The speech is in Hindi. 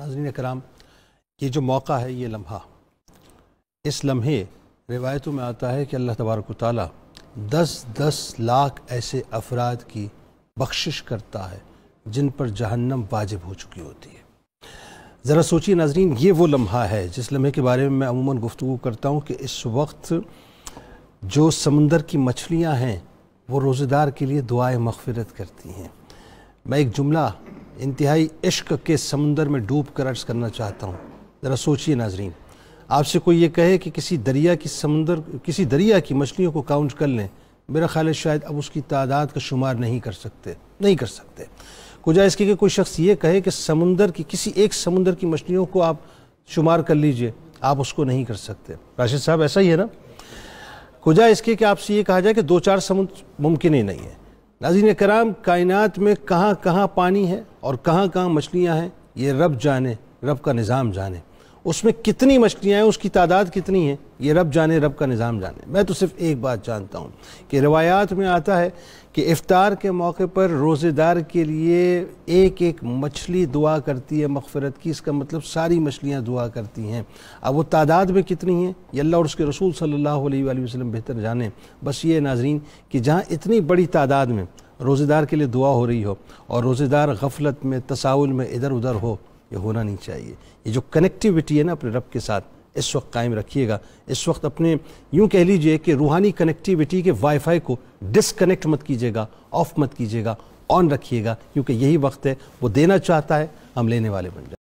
नाजरीन कराम ये जो मौका है ये लम्हा इस लम्हे रिवायतों में आता है कि अल्लाह तबारक ताली दस दस लाख ऐसे अफराद की बख्शिश करता है जिन पर जहन्नम वाजिब हो चुकी होती है ज़रा सोचिए नाजरीन ये वो लम्हा है जिस लम्हे के बारे में मैं अमूमन गुफ्तु करता हूँ कि इस वक्त जो समंदर की मछलियाँ हैं वो रोज़ेदार के लिए दुआएं मगफरत करती हैं मैं एक जुमला इंतहाई इश्क के समुंदर में डूब कर अर्ज करना चाहता हूँ ज़रा सोचिए नाजरीन आपसे कोई ये कहे कि किसी दरिया की समुंदर किसी दरिया की मछलियों को काउंट कर लें मेरा ख्याल है शायद अब उसकी तादाद का शुमार नहीं कर सकते नहीं कर सकते कुजा इसके कि कोई शख्स ये कहे कि समुंदर की किसी एक समुंदर की मछलियों को आप शुमार कर लीजिए आप उसको नहीं कर सकते राशिद साहब ऐसा ही है ना कुजा इसके कि आपसे ये कहा जाए कि दो चार समुद्र मुमकिन ही नहीं है नाजीन कराम कायनात में कहाँ कहाँ पानी है और कहाँ कहाँ मछलियाँ हैं ये रब जाने रब का निज़ाम जाने उसमें कितनी मछलियाँ हैं उसकी तादाद कितनी है ये रब जाने रब का निज़ाम जाने मैं तो सिर्फ एक बात जानता हूँ कि रवायात में आता है कि इफ़ार के मौके पर रोज़ेदार के लिए एक एक मछली दुआ करती है मगफरत की इसका मतलब सारी मछलियाँ दुआ करती हैं अब वो तादाद में कितनी हैं ये अल्लाह और उसके रसूल सल्लल्लाहु अलैहि वसल्लम बेहतर जाने बस ये नाजरीन कि जहाँ इतनी बड़ी तादाद में रोज़ेदार के लिए दुआ हो रही हो और रोज़ेदार गफलत में तसाउल में इधर उधर हो ये होना नहीं चाहिए ये जो कनेक्टिविटी है ना अपने रब के साथ इस वक्त कायम रखिएगा इस वक्त अपने यूं कह लीजिए कि रूहानी कनेक्टिविटी के वाईफाई को डिसकनेक्ट मत कीजिएगा ऑफ मत कीजिएगा ऑन रखिएगा क्योंकि यही वक्त है वो देना चाहता है हम लेने वाले बन जाए